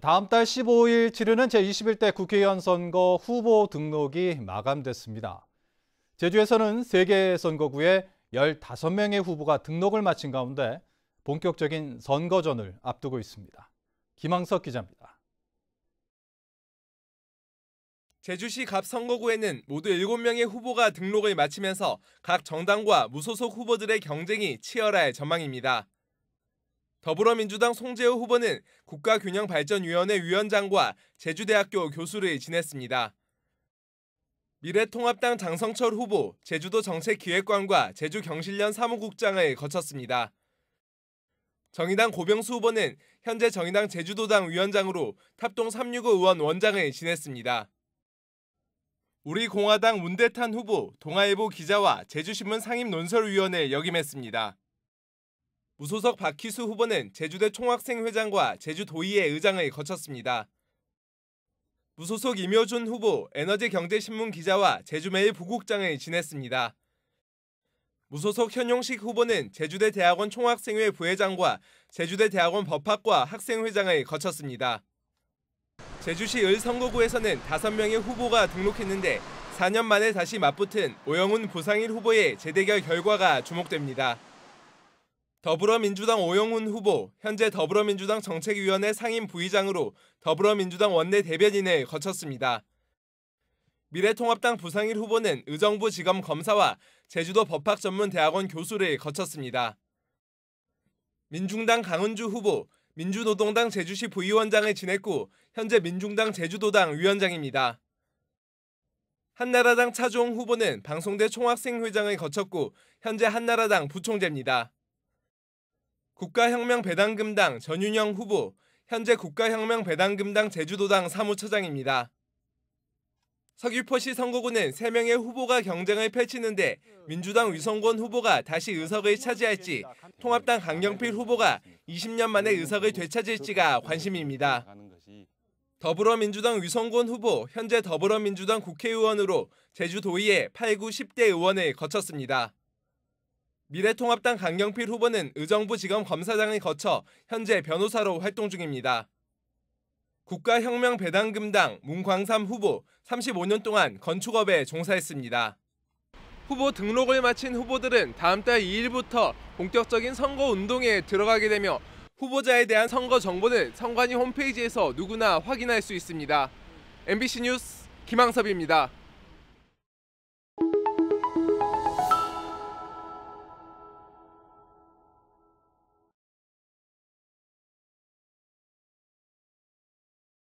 다음 달 15일 치르는 제21대 국회의원 선거 후보 등록이 마감됐습니다. 제주에서는 3개 선거구에 15명의 후보가 등록을 마친 가운데 본격적인 선거전을 앞두고 있습니다. 김항석 기자입니다. 제주시 갑 선거구에는 모두 7명의 후보가 등록을 마치면서 각 정당과 무소속 후보들의 경쟁이 치열할 전망입니다. 더불어민주당 송재호 후보는 국가균형발전위원회 위원장과 제주대학교 교수를 지냈습니다. 미래통합당 장성철 후보, 제주도 정책기획관과 제주경실련 사무국장을 거쳤습니다. 정의당 고병수 후보는 현재 정의당 제주도당 위원장으로 탑동 365 의원 원장을 지냈습니다. 우리공화당 문대탄 후보, 동아일보 기자와 제주신문 상임논설위원을 역임했습니다. 무소속 박희수 후보는 제주대 총학생회장과 제주도의회 의장을 거쳤습니다. 무소속 임효준 후보 에너지경제신문 기자와 제주매일 부국장을 지냈습니다. 무소속 현용식 후보는 제주대 대학원 총학생회 부회장과 제주대 대학원 법학과 학생회장을 거쳤습니다. 제주시 을 선거구에서는 5명의 후보가 등록했는데 4년 만에 다시 맞붙은 오영훈 부상일 후보의 재대결 결과가 주목됩니다. 더불어민주당 오영훈 후보, 현재 더불어민주당 정책위원회 상임 부의장으로 더불어민주당 원내 대변인에 거쳤습니다. 미래통합당 부상일 후보는 의정부 지검 검사와 제주도 법학전문대학원 교수를 거쳤습니다. 민중당 강은주 후보, 민주노동당 제주시 부위원장을 지냈고 현재 민중당 제주도당 위원장입니다. 한나라당 차종 후보는 방송대 총학생회장을 거쳤고 현재 한나라당 부총재입니다. 국가혁명배당금당 전윤영 후보, 현재 국가혁명배당금당 제주도당 사무처장입니다. 서귀포시 선거구는 3명의 후보가 경쟁을 펼치는데 민주당 위성권 후보가 다시 의석을 차지할지 통합당 강경필 후보가 20년 만에 의석을 되찾을지가 관심입니다. 더불어민주당 위성권 후보, 현재 더불어민주당 국회의원으로 제주도의회 8, 9, 10대 의원을 거쳤습니다. 미래통합당 강경필 후보는 의정부 지검 검사장을 거쳐 현재 변호사로 활동 중입니다. 국가혁명배당금당 문광삼 후보 35년 동안 건축업에 종사했습니다. 후보 등록을 마친 후보들은 다음 달 2일부터 본격적인 선거 운동에 들어가게 되며 후보자에 대한 선거 정보는 선관위 홈페이지에서 누구나 확인할 수 있습니다. MBC 뉴스 김항섭입니다.